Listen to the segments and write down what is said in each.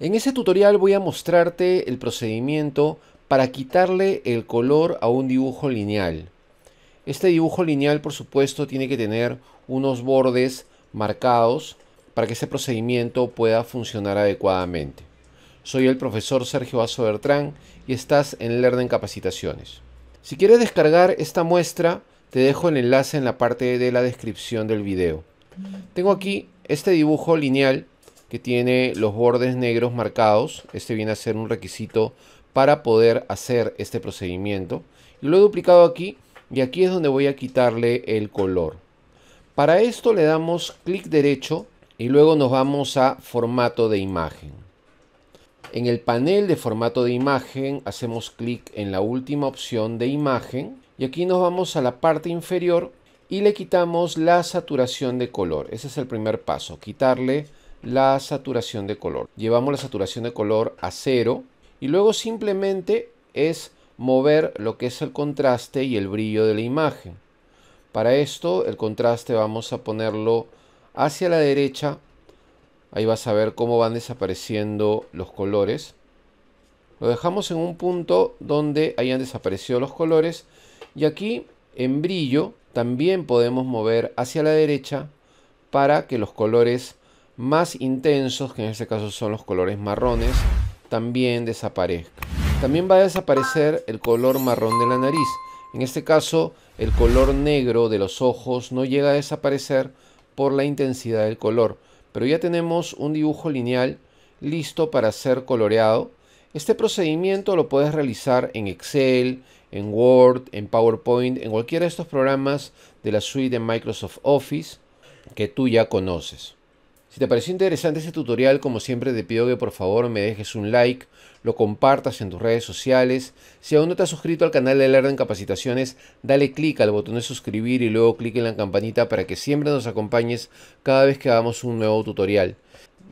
En este tutorial voy a mostrarte el procedimiento para quitarle el color a un dibujo lineal. Este dibujo lineal por supuesto tiene que tener unos bordes marcados para que ese procedimiento pueda funcionar adecuadamente. Soy el profesor Sergio Vaso Bertrán y estás en Learn en Capacitaciones. Si quieres descargar esta muestra, te dejo el enlace en la parte de la descripción del video. Tengo aquí este dibujo lineal que tiene los bordes negros marcados. Este viene a ser un requisito para poder hacer este procedimiento. lo he duplicado aquí y aquí es donde voy a quitarle el color. Para esto le damos clic derecho y luego nos vamos a formato de imagen. En el panel de formato de imagen hacemos clic en la última opción de imagen y aquí nos vamos a la parte inferior y le quitamos la saturación de color. Ese es el primer paso, quitarle la saturación de color. Llevamos la saturación de color a cero y luego simplemente es mover lo que es el contraste y el brillo de la imagen. Para esto el contraste vamos a ponerlo hacia la derecha. Ahí vas a ver cómo van desapareciendo los colores. Lo dejamos en un punto donde hayan desaparecido los colores. Y aquí en brillo también podemos mover hacia la derecha para que los colores más intensos, que en este caso son los colores marrones, también desaparezca. También va a desaparecer el color marrón de la nariz. En este caso, el color negro de los ojos no llega a desaparecer por la intensidad del color. Pero ya tenemos un dibujo lineal listo para ser coloreado. Este procedimiento lo puedes realizar en Excel, en Word, en PowerPoint, en cualquiera de estos programas de la suite de Microsoft Office que tú ya conoces. Si te pareció interesante este tutorial, como siempre te pido que por favor me dejes un like, lo compartas en tus redes sociales. Si aún no te has suscrito al canal de Learn en Capacitaciones, dale clic al botón de suscribir y luego clic en la campanita para que siempre nos acompañes cada vez que hagamos un nuevo tutorial.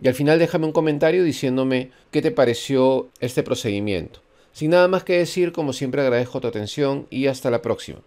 Y al final déjame un comentario diciéndome qué te pareció este procedimiento. Sin nada más que decir, como siempre agradezco tu atención y hasta la próxima.